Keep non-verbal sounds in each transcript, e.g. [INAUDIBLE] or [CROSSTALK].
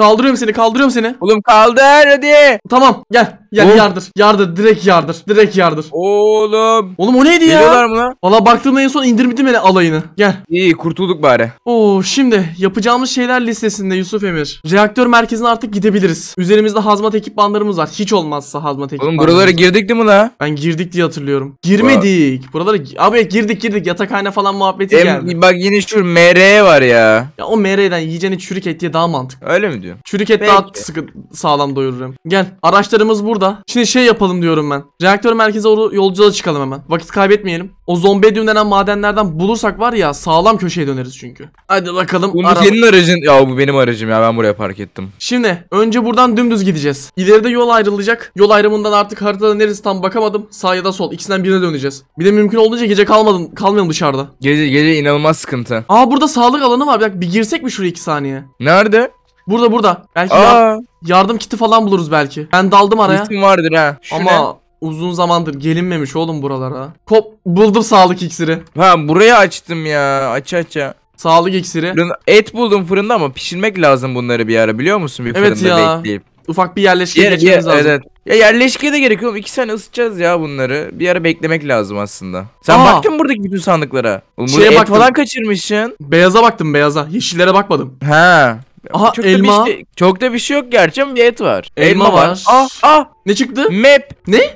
Kaldırıyorum seni kaldırıyorum seni. Oğlum kaldır hadi. Tamam gel. Ya Oğlum. yardır. Yardır. Direkt yardır. Direkt yardır. Oğlum. Oğlum o neydi ya? Geliyorlar mı lan? Valla baktığımda en son indirmedim hele alayını. Gel. İyi kurtulduk bari. Oo şimdi yapacağımız şeyler listesinde Yusuf Emir. Reaktör merkezine artık gidebiliriz. Üzerimizde hazmat ekipmanlarımız var. Hiç olmazsa hazmat ekipmanları. Oğlum buralara girdik değil mi lan? Ben girdik diye hatırlıyorum. Girmedik. Buralara abi girdik girdik yatakhane falan muhabbeti geldi. bak yine şu MR var ya. Ya o MR'den yiyeceğini çürük et diye daha mantıklı. Öyle mi diyor? Çürük et daha sıkı sağlam doyururum. Gel. Araçlarımız burada burada. Şimdi şey yapalım diyorum ben. Reaktör merkeze doğru yolculuğa çıkalım hemen. Vakit kaybetmeyelim. O zombedium denen madenlerden bulursak var ya sağlam köşeye döneriz çünkü. Hadi bakalım. Bu araba. senin aracın. Ya bu benim aracım ya ben buraya park ettim. Şimdi önce buradan dümdüz gideceğiz. İleride yol ayrılacak. Yol ayrımından artık haritada neresi tam bakamadım. Sağ ya da sol. İkisinden birine döneceğiz. Bir de mümkün olduğunca gece kalmadım, kalmayalım dışarıda. Gece, gece inanılmaz sıkıntı. Aa burada sağlık alanı var. Bir, dakika, bir girsek mi şuraya iki saniye? Nerede? Burada burada. Belki ya- yardım kiti falan buluruz belki. Ben daldım araya. Kitim vardır ha. Şu Ama uzun zamandır gelinmemiş oğlum buralara. Kop buldum sağlık iksiri. ne? Ha burayı açtım ya. Aç aça. Sağlık iksiri. Et buldum fırında ama pişirmek lazım bunları bir ara biliyor musun? Bir Evet fırında ya. bekleyip. Ufak bir yerleşke Yer, yer, lazım. evet. Ya yerleşkeye de gerekiyor. İki sene ısıtacağız ya bunları. Bir ara beklemek lazım aslında. Sen Aa. baktın mı buradaki bütün sandıklara? Oğlum Şeye et baktım. falan kaçırmışsın. Beyaza baktım beyaza. Yeşillere bakmadım. Ha. Aha çok elma. Da bir, şey, çok da bir şey yok gerçi ama bir et var. Elma, elma var. Ah ah. Ne çıktı? Map. Ne?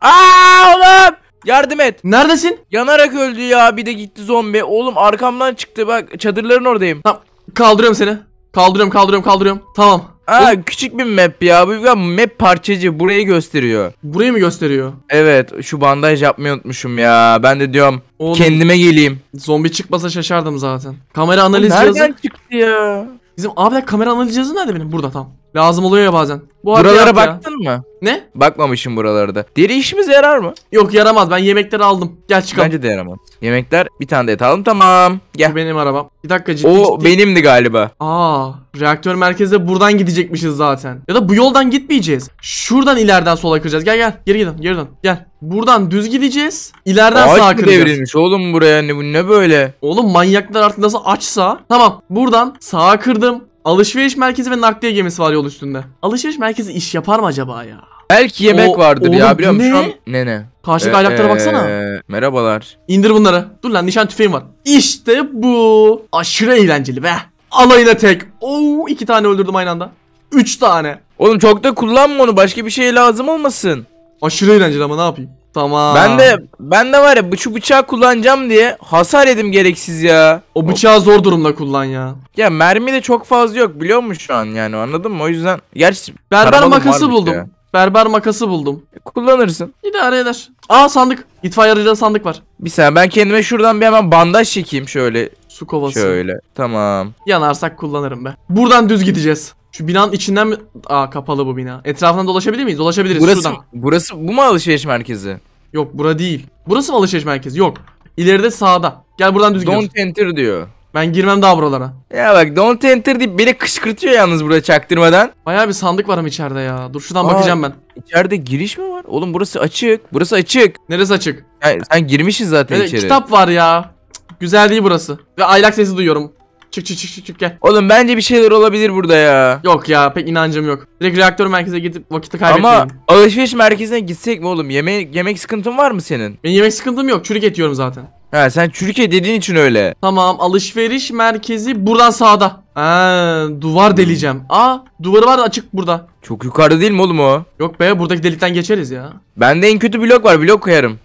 Aa oğlum. Yardım et. Neredesin? Yanarak öldü ya. Bir de gitti zombi. Oğlum arkamdan çıktı bak. Çadırların oradayım. Tamam. Kaldırıyorum seni. Kaldırıyorum kaldırıyorum kaldırıyorum. Tamam. Aa Oğlum. küçük bir map ya. Bu map parçacı. Burayı gösteriyor. Burayı mı gösteriyor? Evet. Şu bandaj yapmayı unutmuşum ya. Ben de diyorum Oğlum, kendime geleyim. Zombi çıkmasa şaşardım zaten. Kamera analiz Oğlum, nereden cihazı. Nereden çıktı ya? Bizim abiler kamera analizcihazı nerede benim? Burada tamam. Lazım oluyor ya bazen. Bu Buralara baktın ya. mı? Ne? Bakmamışım buralarda. Deri işimiz yarar mı? Yok yaramaz. Ben yemekleri aldım. Gel çıkalım. Bence de yaramaz. Yemekler bir tane de et aldım. Tamam. Gel. Bu benim arabam. Bir dakika ciddi O ciddi. benimdi galiba. Aa, reaktör merkezde buradan gidecekmişiz zaten. Ya da bu yoldan gitmeyeceğiz. Şuradan ileriden sola kıracağız. Gel gel. Geri gidin. Geri Gel. Buradan düz gideceğiz. İleriden Ağaç sağa kıracağız. devrilmiş oğlum buraya? Ne, bu ne böyle? Oğlum manyaklar artık nasıl açsa. Tamam. Buradan sağa kırdım. Alışveriş merkezi ve nakliye gemisi var yol üstünde. Alışveriş merkezi iş yapar mı acaba ya? Belki yemek O- vardır oğlum, ya biliyor musun? ne? an- Ne ne? Karşı Ee, kaynaklara baksana. Ee, merhabalar. İndir bunları. Dur lan nişan tüfeğim var. İşte bu. Aşırı eğlenceli be. Alayına tek. Oo iki tane öldürdüm aynı anda. Üç tane. Oğlum çok da kullanma onu başka bir şey lazım olmasın. Aşırı eğlenceli ama ne yapayım. Tamam. Ben de ben de var ya şu bıçağı kullanacağım diye hasar edim gereksiz ya. O bıçağı zor durumda kullan ya. Ya mermi de çok fazla yok biliyor musun şu an yani anladın mı? O yüzden gerçi berber makası buldum. Ya. Berber makası buldum. E, kullanırsın. İdare eder. Aa sandık. İtfaiye aracında sandık var. Bir saniye ben kendime şuradan bir hemen bandaj çekeyim şöyle. Su kovası. Şöyle. Tamam. Yanarsak kullanırım be. Buradan düz gideceğiz. Şu binanın içinden mi? Aa kapalı bu bina. Etrafından dolaşabilir miyiz? Dolaşabiliriz burası, şuradan. Burası bu mu alışveriş merkezi? Yok bura değil. Burası mı alışveriş merkezi? Yok. İleride sağda. Gel buradan düz Don't enter diyor. Ben girmem daha buralara. Ya bak don't enter deyip beni kışkırtıyor yalnız buraya çaktırmadan. Bayağı bir sandık var ama içeride ya. Dur şuradan Aa, bakacağım ben. İçeride giriş mi var? Oğlum burası açık. Burası açık. Neresi açık? Ya, sen girmişsin zaten evet, içeri. Kitap var ya. Cık, güzel değil burası. Ve aylak sesi duyuyorum. Çık çık çık çık çık gel. Oğlum bence bir şeyler olabilir burada ya. Yok ya pek inancım yok. Direkt reaktör merkeze gidip vakit kaybetmeyin. Ama alışveriş merkezine gitsek mi oğlum? Yemek yemek sıkıntın var mı senin? Benim yemek sıkıntım yok. Çürük et yiyorum zaten. Ha sen çürük et dediğin için öyle. Tamam alışveriş merkezi buradan sağda. Ha, duvar hmm. deleceğim. Aa duvarı var açık burada. Çok yukarıda değil mi oğlum o? Yok be buradaki delikten geçeriz ya. Bende en kötü blok var blok koyarım.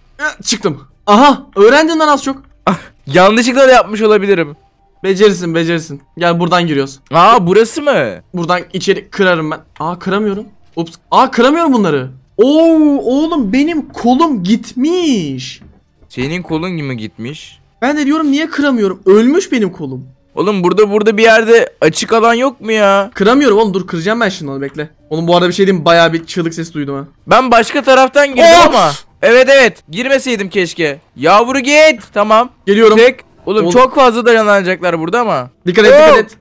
Çıktım. Aha öğrendin lan az çok. Ah, yanlışlıkla da yapmış olabilirim. Becerirsin, becerirsin. Gel buradan giriyoruz. Aa burası mı? Buradan içeri kırarım ben. Aa kıramıyorum. Ups. Aa kıramıyorum bunları. Oo oğlum benim kolum gitmiş. Senin kolun gibi gitmiş. Ben de diyorum niye kıramıyorum? Ölmüş benim kolum. Oğlum burada burada bir yerde açık alan yok mu ya? Kıramıyorum oğlum dur kıracağım ben şimdi onu bekle. Oğlum bu arada bir şey diyeyim bayağı bir çığlık sesi duydum ha. Ben başka taraftan girdim of! ama. Evet evet girmeseydim keşke. Yavru git. Tamam. Geliyorum. Tek. Oğlum, Oğlum çok fazla dayanacaklar burada ama. Dikkat et dikkat et.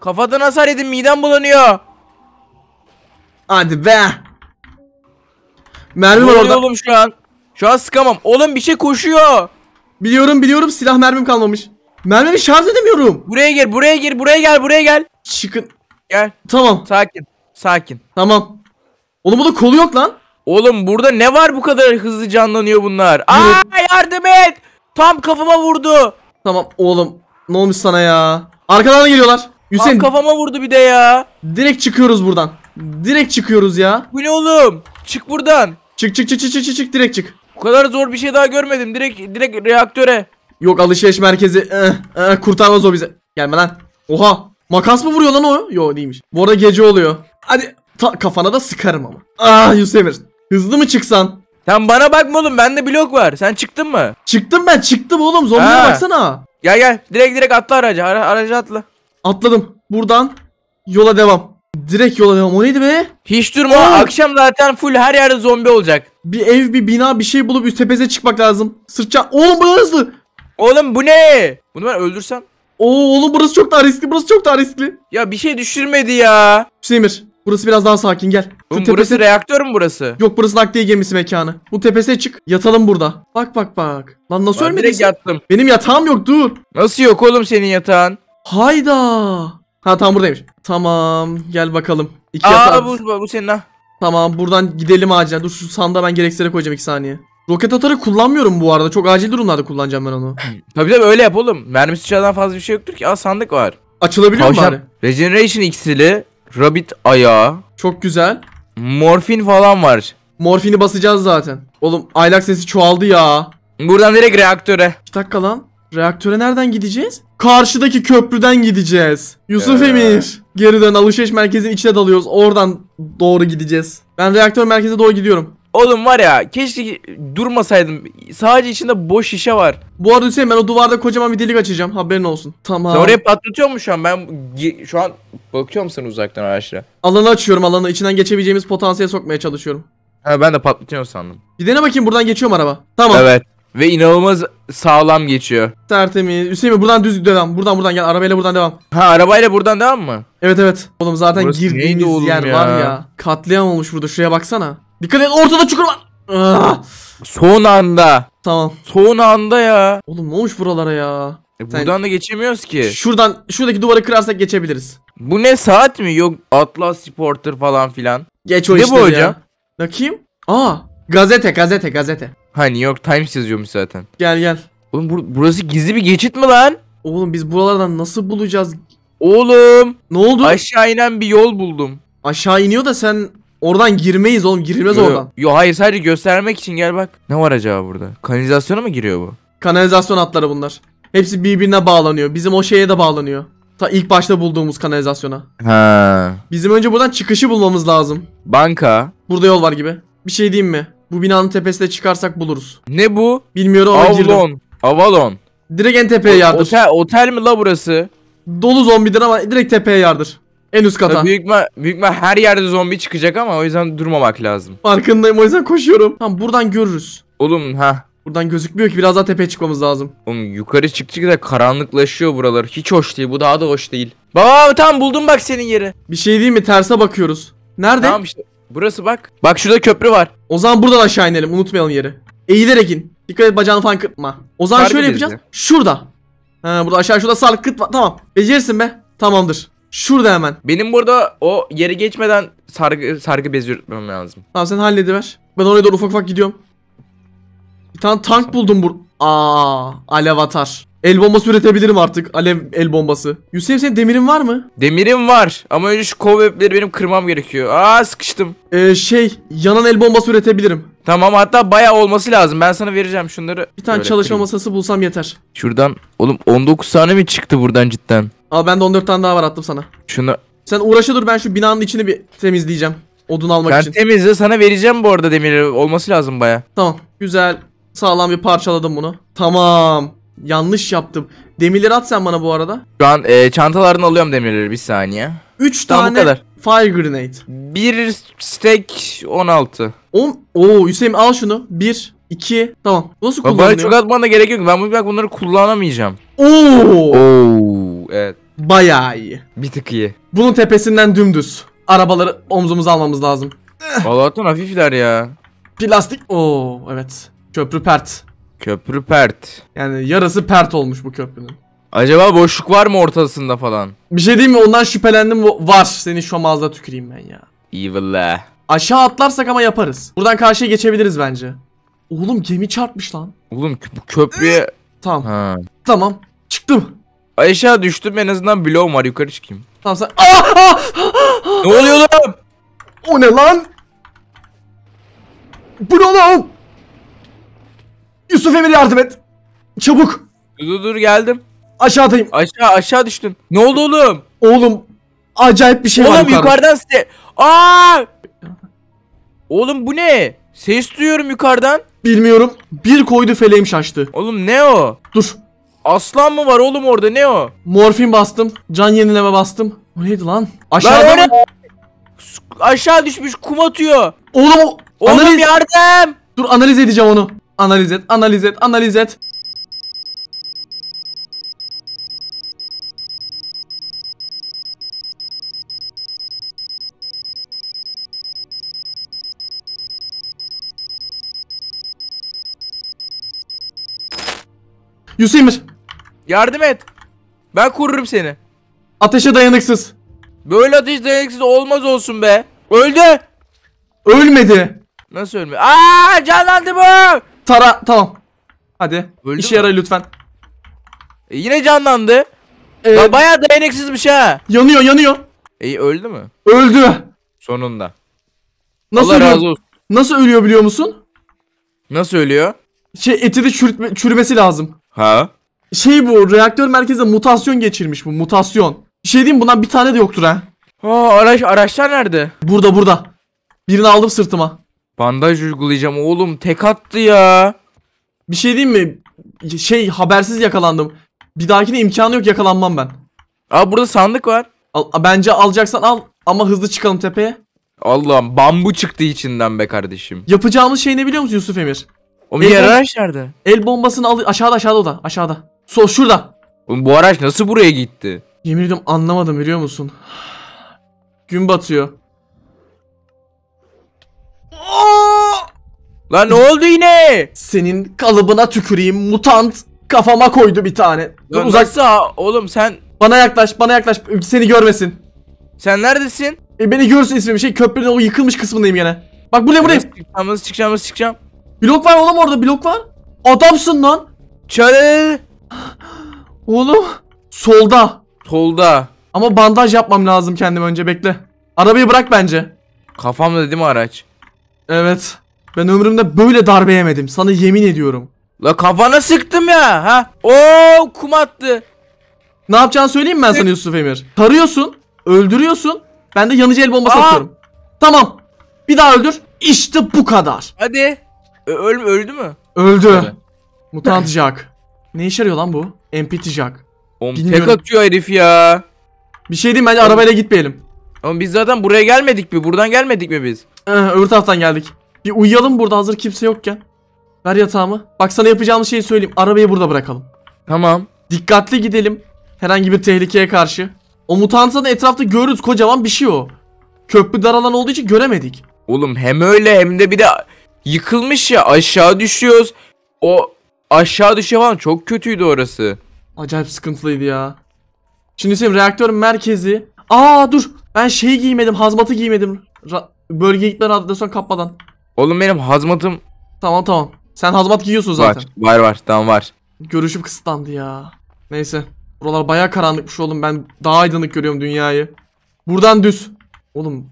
Kafadan hasar yedim midem bulanıyor. Hadi be. Mermi var Ne oluyor orada. oğlum şu an? Şu an sıkamam. Oğlum bir şey koşuyor. Biliyorum biliyorum silah mermim kalmamış. Mermimi şarj edemiyorum. Buraya gir buraya gir buraya gel buraya gel. Çıkın. Gel Tamam sakin sakin. tamam. Oğlum bu kolu yok lan. Oğlum burada ne var bu kadar hızlı canlanıyor bunlar? Aa yardım et. Tam kafama vurdu. Tamam oğlum. Ne olmuş sana ya? Arkadan geliyorlar. Hüseyin. Tam kafama vurdu bir de ya. Direkt çıkıyoruz buradan. Direkt çıkıyoruz ya. Bu ne oğlum? Çık buradan. Çık çık çık çık çık çık direkt çık. Bu kadar zor bir şey daha görmedim. Direkt direkt reaktöre. Yok alışveriş merkezi. Ee, ee, kurtarmaz o bize. Gelme lan. Oha. Makas mı vuruyor lan o? Yo değilmiş. Bu arada gece oluyor. Hadi Ta kafana da sıkarım ama. Ah Yusemir. Hızlı mı çıksan? Sen bana bakma oğlum bende blok var. Sen çıktın mı? Çıktım ben çıktım oğlum zombiye baksana. Gel gel direkt direkt atla araca. Ara, araca atla. Atladım. Buradan yola devam. Direkt yola devam. O neydi be? Hiç durma. Oo. Akşam zaten full her yerde zombi olacak. Bir ev, bir bina, bir şey bulup üst tepesine çıkmak lazım. Sırtça. Oğlum bu hızlı. Oğlum bu ne? Bunu ben öldürsem. Oo oğlum burası çok daha riskli. Burası çok daha riskli. Ya bir şey düşürmedi ya. Hüseyin Burası biraz daha sakin gel. Bu tepesi... Burası reaktör mü burası? Yok burası nakliye gemisi mekanı. Bu tepese çık. Yatalım burada. Bak bak bak. Lan nasıl ben ölmedin yattım. Benim yatağım yok dur. Nasıl yok oğlum senin yatağın? Hayda. Ha tamam buradaymış. Tamam gel bakalım. İki Aa, yatağı. Bu, bu, bu senin ha. Tamam buradan gidelim acilen. Dur şu sandığa ben gereksiz koyacağım 2 saniye. Roket atarı kullanmıyorum bu arada. Çok acil durumlarda kullanacağım ben onu. [CLEARS THROAT] tabii tabii öyle yap oğlum. Mermisi çağdan fazla bir şey yoktur ki. Aa sandık var. Açılabiliyor Tavşan. mu bari? Regeneration iksiri Rabbit ayağı. Çok güzel. Morfin falan var. Morfini basacağız zaten. Oğlum aylak sesi çoğaldı ya. Buradan direkt reaktöre. Bir dakika lan. Reaktöre nereden gideceğiz? Karşıdaki köprüden gideceğiz. Yusuf ee. Emir. Geriden alışveriş merkezinin içine dalıyoruz. Oradan doğru gideceğiz. Ben reaktör merkeze doğru gidiyorum. Oğlum var ya keşke durmasaydım. Sadece içinde boş şişe var. Bu arada Hüseyin ben o duvarda kocaman bir delik açacağım. Haberin olsun. Tamam. Sen oraya patlatıyor mu şu an? Ben şu an bakıyorum sen uzaktan araçla. Alanı açıyorum alanı. İçinden geçebileceğimiz potansiyel sokmaya çalışıyorum. Ha ben de patlatıyorum sandım. Bir dene bakayım buradan geçiyor mu araba? Tamam. Evet. Ve inanılmaz sağlam geçiyor. Tertemiz. Hüseyin buradan düz devam. Buradan buradan gel. Arabayla buradan devam. Ha arabayla buradan devam mı? Evet evet. Oğlum zaten Burası girdiğimiz yer ya? var ya. Katliam olmuş burada. Şuraya baksana. Dikkat et ortada çukur var. Ah. Son anda. Tamam. Son anda ya. Oğlum ne olmuş buralara ya? E buradan Sen... da geçemiyoruz ki. Şuradan şuradaki duvarı kırarsak geçebiliriz. Bu ne saat mi? Yok Atlas Sporter falan filan. Geç o ne işte bu hocam? Ya. Bakayım. Aa gazete gazete gazete. Ha New York Times yazıyormuş zaten. Gel gel. Oğlum bur burası gizli bir geçit mi lan? Oğlum biz buralardan nasıl bulacağız? Oğlum. Ne oldu? Aşağı inen bir yol buldum. Aşağı iniyor da sen Oradan girmeyiz oğlum girilmez oradan. Yo hayır sadece göstermek için gel bak. Ne var acaba burada? Kanalizasyona mı giriyor bu? Kanalizasyon hatları bunlar. Hepsi birbirine bağlanıyor. Bizim o şeye de bağlanıyor. Ta ilk başta bulduğumuz kanalizasyona. Ha. Bizim önce buradan çıkışı bulmamız lazım. Banka. Burada yol var gibi. Bir şey diyeyim mi? Bu binanın tepesine çıkarsak buluruz. Ne bu? Bilmiyorum ama Avlon. girdim. Avalon. Direkt en tepeye yardır. Otel, otel mi la burası? Dolu zombidir ama direkt tepeye yardır. En üst kata. büyük ihtimal, büyük ihtimal her yerde zombi çıkacak ama o yüzden durmamak lazım. Arkındayım o yüzden koşuyorum. Tamam buradan görürüz. Oğlum ha. Buradan gözükmüyor ki biraz daha tepeye çıkmamız lazım. Oğlum yukarı çıktıkça da karanlıklaşıyor buralar. Hiç hoş değil bu daha da hoş değil. Baba tamam buldum bak senin yeri. Bir şey değil mi terse bakıyoruz. Nerede? Tamam işte burası bak. Bak şurada köprü var. O zaman buradan aşağı inelim unutmayalım yeri. Eğilerek in. Dikkat et bacağını falan kırpma. O zaman Sarkı şöyle yapacağız. Bizde. Şurada. Ha burada aşağı şurada sarkıtma. Tamam. Becerirsin be. Tamamdır. Şurada hemen. Benim burada o yeri geçmeden sargı sargı bezi yürütmem lazım. Tamam sen hallediver. Ben oraya doğru ufak ufak gidiyorum. Bir tane tank buldum bur. Aa, alev atar. El bombası üretebilirim artık. Alev el bombası. Yusuf senin demirin var mı? Demirim var ama önce şu kov benim kırmam gerekiyor. Aa sıkıştım. Ee, şey yanan el bombası üretebilirim. Tamam hatta bayağı olması lazım. Ben sana vereceğim şunları. Bir tane çalışma kırayım. masası bulsam yeter. Şuradan oğlum 19 tane mi çıktı buradan cidden? Al bende 14 tane daha var attım sana. Şunu sen uğraşı dur ben şu binanın içini bir temizleyeceğim. Odun almak ben için. Ben temizle sana vereceğim bu arada demiri. Olması lazım baya. Tamam. Güzel. Sağlam bir parçaladım bunu. Tamam. Yanlış yaptım. Demirleri at sen bana bu arada. Şu an e, çantalardan alıyorum demirleri bir saniye. 3 Tamam, bu tane kadar. fire grenade. Bir stack 16. 10. Oo Hüseyin al şunu. 1 2 Tamam. Nasıl Bak, Bana çok atmana da gerek yok. Ben bu- bak bunları kullanamayacağım. Oo! Oo evet. Bayağı iyi. Bir tık iyi. Bunun tepesinden dümdüz. Arabaları omzumuza almamız lazım. Allah'tan hafifler ya. Plastik. Oo evet. Köprü pert. Köprü pert. Yani yarısı pert olmuş bu köprünün. Acaba boşluk var mı ortasında falan? Bir şey diyeyim mi ondan şüphelendim var. Seni şu mağazada tüküreyim ben ya. Evil Aşağı atlarsak ama yaparız. Buradan karşıya geçebiliriz bence. Oğlum gemi çarpmış lan. Oğlum bu köprüye... tamam. Ha. Tamam. Çıktım. Aşağı düştüm en azından bloğum var yukarı çıkayım. Tamam sen... Ah! Ah! Ah! ne oluyor lan? O ne lan? Bu lan? Yusuf Emir yardım et. Çabuk. Dur dur, geldim. Aşağıdayım. Aşağı aşağı düştün. Ne oldu oğlum? Oğlum acayip bir şey var. oğlum yukarıdan se... Aa! Oğlum bu ne? Ses duyuyorum yukarıdan. Bilmiyorum. Bir koydu feleğim şaştı. Oğlum ne o? Dur. Aslan mı var oğlum orada ne o? Morfin bastım. Can yenileme bastım. O neydi lan? Aşağıda Lan Aşağı düşmüş kum atıyor. Oğlum Oğlum analiz. yardım. Dur analiz edeceğim onu. Analiz et, analiz et, analiz et. Yusimir. Yardım et. Ben kururum seni. Ateşe dayanıksız. Böyle ateş dayanıksız olmaz olsun be. Öldü. Ölmedi. Nasıl ölmedi? Aa canlandı bu. Tara tamam. Hadi. Öldü İşe mü? yarar lütfen. E, yine canlandı. Ee, Lan bayağı dayanıksız bir şey ha. Yanıyor yanıyor. İyi e, öldü mü? Öldü. Sonunda. Nasıl Allah ölüyor? razı olsun. Nasıl ölüyor biliyor musun? Nasıl ölüyor? Şey eti de çürütme, çürümesi lazım. Ha? Şey bu reaktör merkezde mutasyon geçirmiş bu mutasyon. şey diyeyim bundan bir tane de yoktur ha. Ha araç araçlar nerede? Burada burada. Birini aldım sırtıma. Bandaj uygulayacağım oğlum tek attı ya. Bir şey diyeyim mi? Şey habersiz yakalandım. Bir dahakine imkanı yok yakalanmam ben. Aa burada sandık var. Al, bence alacaksan al ama hızlı çıkalım tepeye. Allah'ım bambu çıktı içinden be kardeşim. Yapacağımız şey ne biliyor musun Yusuf Emir? O bir araç nerede? El bombasını al aşağıda aşağıda o da aşağıda. Sol şurada. Oğlum bu araç nasıl buraya gitti? Yemin ediyorum anlamadım biliyor musun? Gün batıyor. Aa! Lan ne oldu yine? Senin kalıbına tüküreyim mutant. Kafama koydu bir tane. Dur Lan uzak. nasıl ha? Oğlum sen Bana yaklaş bana yaklaş seni görmesin. sen neredesin? E, beni görsün ismi bir şey köprünün o yıkılmış kısmındayım gene. Bak buraya buraya. Nasıl çıkacağım nasıl çıkacağım nasıl çıkacağım? Blok var oğlum orada blok var. Adamsın lan. Çarı. Oğlum. Solda. Solda. Ama bandaj yapmam lazım kendim önce bekle. Arabayı bırak bence. Kafamda dedim araç? Evet. Ben ömrümde böyle darbe yemedim. Sana yemin ediyorum. La kafana sıktım ya ha. Oo kum attı. Ne yapacağını söyleyeyim mi ben sana Yusuf Emir? Tarıyorsun, öldürüyorsun. Ben de yanıcı el bombası Aa! atıyorum. Tamam. Bir daha öldür. İşte bu kadar. Hadi. Ö öl öldü mü? Öldü. Öyle. Mutant Jack. Ne işe yarıyor lan bu? MPT Jack. Oğlum tek atıyor herif ya. Bir şey diyeyim bence arabayla gitmeyelim. Ama biz zaten buraya gelmedik mi? Buradan gelmedik mi biz? Eh, öbür taraftan geldik. Bir uyuyalım burada hazır kimse yokken. Ver yatağımı. Bak sana yapacağımız şeyi söyleyeyim. Arabayı burada bırakalım. Tamam. Dikkatli gidelim. Herhangi bir tehlikeye karşı. O mutantı da etrafta görürüz. Kocaman bir şey o. Köprü daralan olduğu için göremedik. Oğlum hem öyle hem de bir de yıkılmış ya aşağı düşüyoruz. O aşağı düşe falan çok kötüydü orası. Acayip sıkıntılıydı ya. Şimdi senin reaktörün merkezi. Aa dur ben şeyi giymedim hazmatı giymedim. Ra Bölgeye gitmen radyasyon kapmadan. Oğlum benim hazmatım Tamam tamam. Sen hazmat giyiyorsun zaten. var. Var var tamam var. Görüşüm kısıtlandı ya. Neyse. Buralar baya karanlıkmış oğlum. Ben daha aydınlık görüyorum dünyayı. Buradan düz. Oğlum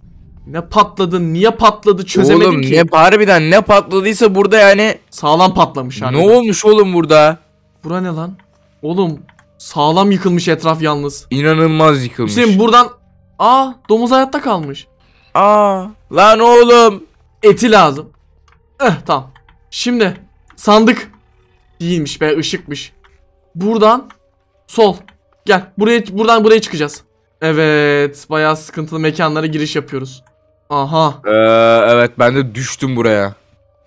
ne patladı? Niye patladı? Çözemedim oğlum ki. ne harbiden ne patladıysa burada yani. Sağlam patlamış hani. Ne olmuş oğlum burada? Bura ne lan? Oğlum sağlam yıkılmış etraf yalnız. İnanılmaz yıkılmış. Şimdi buradan Aa domuz hayatta kalmış. Aa, lan oğlum. Eti lazım. Eh tamam. Şimdi sandık değilmiş be ışıkmış. Buradan sol. Gel buraya buradan buraya çıkacağız. Evet bayağı sıkıntılı mekanlara giriş yapıyoruz. Aha. Ee, evet ben de düştüm buraya.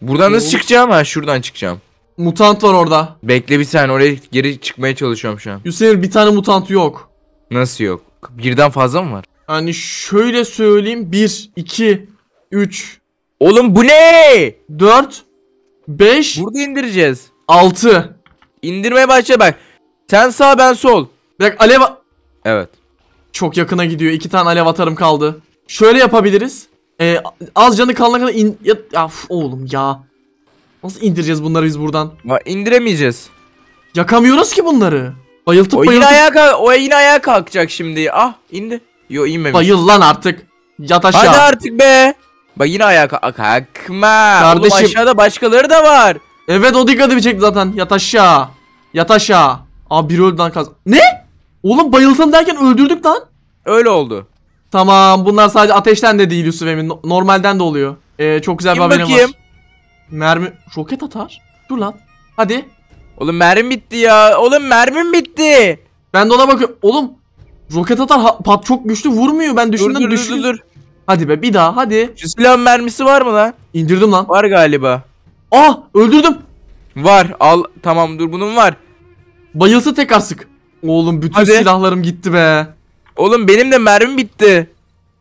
Buradan nasıl çıkacağım ha? Şuradan çıkacağım. Mutant var orada. Bekle bir saniye oraya geri çıkmaya çalışıyorum şu an. Hüseyin bir tane mutant yok. Nasıl yok? Birden fazla mı var? Hani şöyle söyleyeyim. 1, 2, 3, Oğlum bu ne? 4, 5, Burada indireceğiz. 6. İndirmeye başla bak. Sen sağ ben sol. Bak alev... Evet. Çok yakına gidiyor. İki tane alev atarım kaldı. Şöyle yapabiliriz. Ee, az canı kalana kadar in... Ya, af, oğlum ya. Nasıl indireceğiz bunları biz buradan? Ya indiremeyeceğiz. Yakamıyoruz ki bunları. Bayıltıp O yine bayıltıp... ayağa kalk, o yine ayağa kalkacak şimdi. Ah indi. Yo inmemiş. Bayıl lan artık. Yat aşağı. Hadi artık be. Bak yine ayağa kalkma. Kardeşim. Oğlum aşağıda başkaları da var. Evet o dikkatimi çekti zaten. Yat aşağı. Yat aşağı. Aa biri öldü lan kaz. Ne? Oğlum bayıldım derken öldürdük lan. Öyle oldu. Tamam bunlar sadece ateşten de değil Yusuf Emin. normalden de oluyor. Ee, çok güzel Kim bir haberim bakayım? var. Mermi roket atar. Dur lan. Hadi. Oğlum mermim bitti ya. Oğlum mermim bitti. Ben de ona bakıyorum. Oğlum Roket atar ha, pat çok güçlü vurmuyor ben düşündüm dur, dur, Dur, Hadi be bir daha hadi. silah mermisi var mı lan? İndirdim lan. Var galiba. Ah öldürdüm. Var al tamam dur bunun var. Bayılsa tekrar sık. Oğlum bütün hadi. silahlarım gitti be. Oğlum benim de mermim bitti.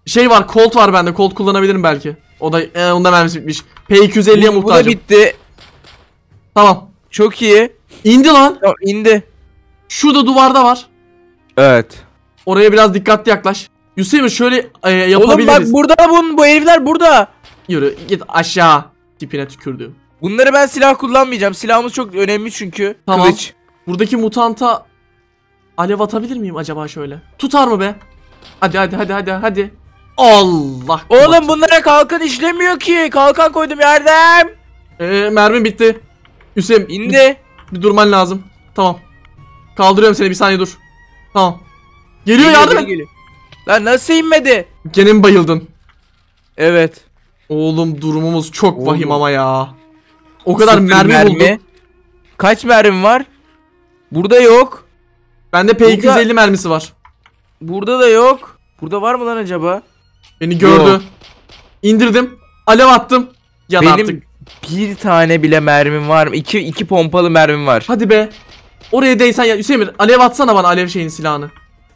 Şey var Colt var bende Colt kullanabilirim belki. O da e, onda mermisi bitmiş. P250'ye muhtacım. Bu da bitti. Tamam. Çok iyi. İndi lan. Tamam indi. Şurada duvarda var. Evet. Oraya biraz dikkatli yaklaş. Yusuf'u şöyle e, yapabiliriz. Oğlum bak burada bun bu herifler burada. Yürü git aşağı. Tipine tükürdü. Bunları ben silah kullanmayacağım. Silahımız çok önemli çünkü. Tamam. Kılıç. Buradaki mutanta alev atabilir miyim acaba şöyle? Tutar mı be? Hadi hadi hadi hadi hadi. Allah. Oğlum batı. bunlara kalkan işlemiyor ki. Kalkan koydum yardım. Ee, mermim bitti. Hüseyin indi. Bir, bir durman lazım. Tamam. Kaldırıyorum seni bir saniye dur. Tamam. Geliyor yardım et. Lan nasıl inmedi? Gene bayıldın? Evet. Oğlum durumumuz çok Oğlum. vahim ama ya. O kadar Sıfır mermi, mermi bulduk. Kaç mermim var? Burada yok. Bende P250 Burada... mermisi var. Burada da yok. Burada var mı lan acaba? Beni gördü. Yok. İndirdim. Alev attım. Yan Benim artık. bir tane bile mermim var İki, iki pompalı mermim var. Hadi be. Oraya değsen ya. Hüseyin alev atsana bana alev şeyin silahını.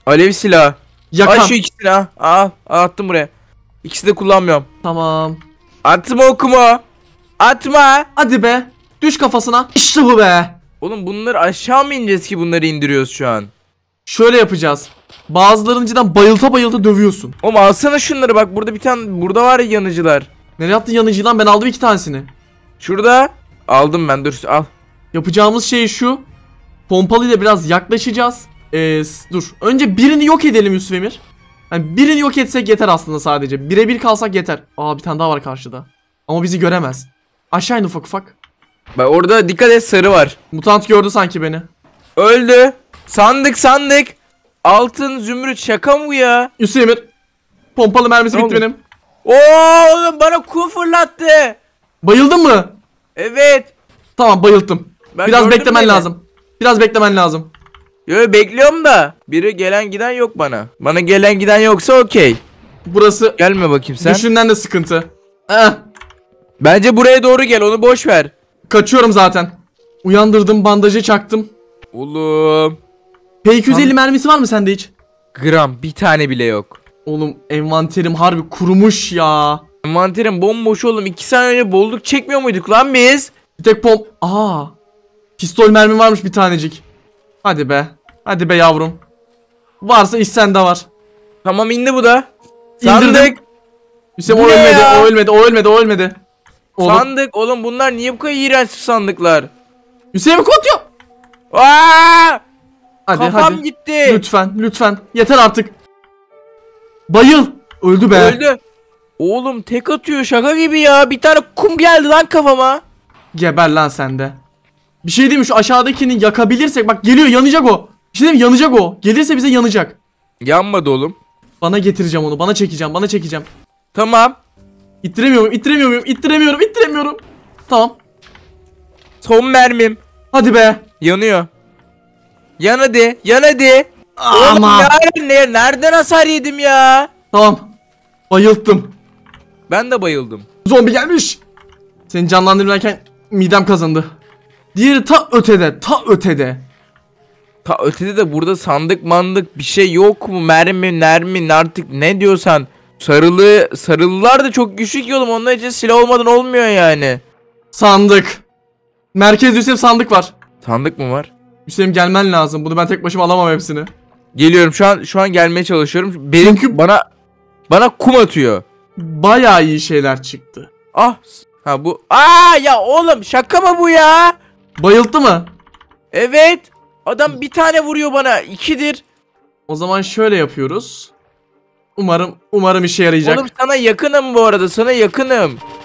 Alev silah. Yakan. Ay şu ikisini ha. Aa, attım buraya. İkisi de kullanmıyorum. Tamam. Atma okumu. Atma. Hadi be. Düş kafasına. İşte bu be. Oğlum bunları aşağı mı ineceğiz ki bunları indiriyoruz şu an? Şöyle yapacağız. Bazılarını cidden bayılta bayılta dövüyorsun. Oğlum alsana şunları bak burada bir tane burada var ya yanıcılar. Nereye attın yanıcıyı lan ben aldım iki tanesini. Şurada. Aldım ben dur al. Yapacağımız şey şu. Pompalıyla biraz yaklaşacağız. Ee, dur. Önce birini yok edelim Yusuf Emir. Yani birini yok etsek yeter aslında sadece. Birebir kalsak yeter. Aa bir tane daha var karşıda. Ama bizi göremez. Aşağı in ufak ufak. Bak orada dikkat et sarı var. Mutant gördü sanki beni. Öldü. Sandık sandık. Altın zümrüt şaka mı ya? Yusuf Emir. Pompalı mermisi ne bitti benim. Oo oğlum bana kum fırlattı. Bayıldın mı? Evet. Tamam bayıldım. Ben Biraz beklemen beni. lazım. Biraz beklemen lazım. Yo bekliyorum da. Biri gelen giden yok bana. Bana gelen giden yoksa okey. Burası Gelme bakayım sen. düşünden de sıkıntı. Ah, Bence buraya doğru gel onu boş ver. kaçıyorum zaten. Uyandırdım bandajı çaktım. Oğlum. P250 Lan- mermisi var mı sende hiç? Gram bir tane bile yok. Oğlum envanterim harbi kurumuş ya. Envanterim bomboş oğlum. İki sene önce bolluk çekmiyor muyduk lan biz? Bir tek pom... Aa. Pistol mermi varmış bir tanecik. Hadi be. Hadi be yavrum. Varsa iş sende var. Tamam indi bu da. Sandık. Hüseyin o ölmedi, o ölmedi, o ölmedi, o ölmedi. Oğlum. Sandık. Oğlum bunlar niye bu kadar iğrenç sandıklar? Hüseyin mi kotuyor? Aa! Hadi Kafam hadi. gitti. Lütfen, lütfen. Yeter artık. Bayıl. Öldü be. Öldü. Oğlum tek atıyor şaka gibi ya. Bir tane kum geldi lan kafama. Geber lan sende. Bir şey diyeyim mi? şu aşağıdakini yakabilirsek bak geliyor yanacak o. İşte değil mi? yanacak o. Gelirse bize yanacak. Yanmadı oğlum. Bana getireceğim onu. Bana çekeceğim. Bana çekeceğim. Tamam. İttiremiyorum. İttiremiyorum. İttiremiyorum. İttiremiyorum. Tamam. Son mermim. Hadi be. Yanıyor. Yan hadi. Yan hadi. Ama. Oğlum, ne, nereden hasar yedim ya? Tamam. Bayıldım. Ben de bayıldım. Zombi gelmiş. Seni canlandırırken midem kazandı. Diğeri ta ötede. Ta ötede. Ta ötede de burada sandık mandık bir şey yok mu? Mermi, nermin artık ne diyorsan. Sarılı, sarılılar da çok güçlü ki oğlum. Onlar için silah olmadan olmuyor yani. Sandık. Merkezde Hüseyin sandık var. Sandık mı var? Hüseyin gelmen lazım. Bunu ben tek başıma alamam hepsini. Geliyorum şu an şu an gelmeye çalışıyorum. Benim Çünkü bana bana kum atıyor. Bayağı iyi şeyler çıktı. Ah ha bu. Aa ya oğlum şaka mı bu ya? Bayıldı mı? Evet. Adam bir tane vuruyor bana. İkidir. O zaman şöyle yapıyoruz. Umarım umarım işe yarayacak. Oğlum sana yakınım bu arada. Sana yakınım.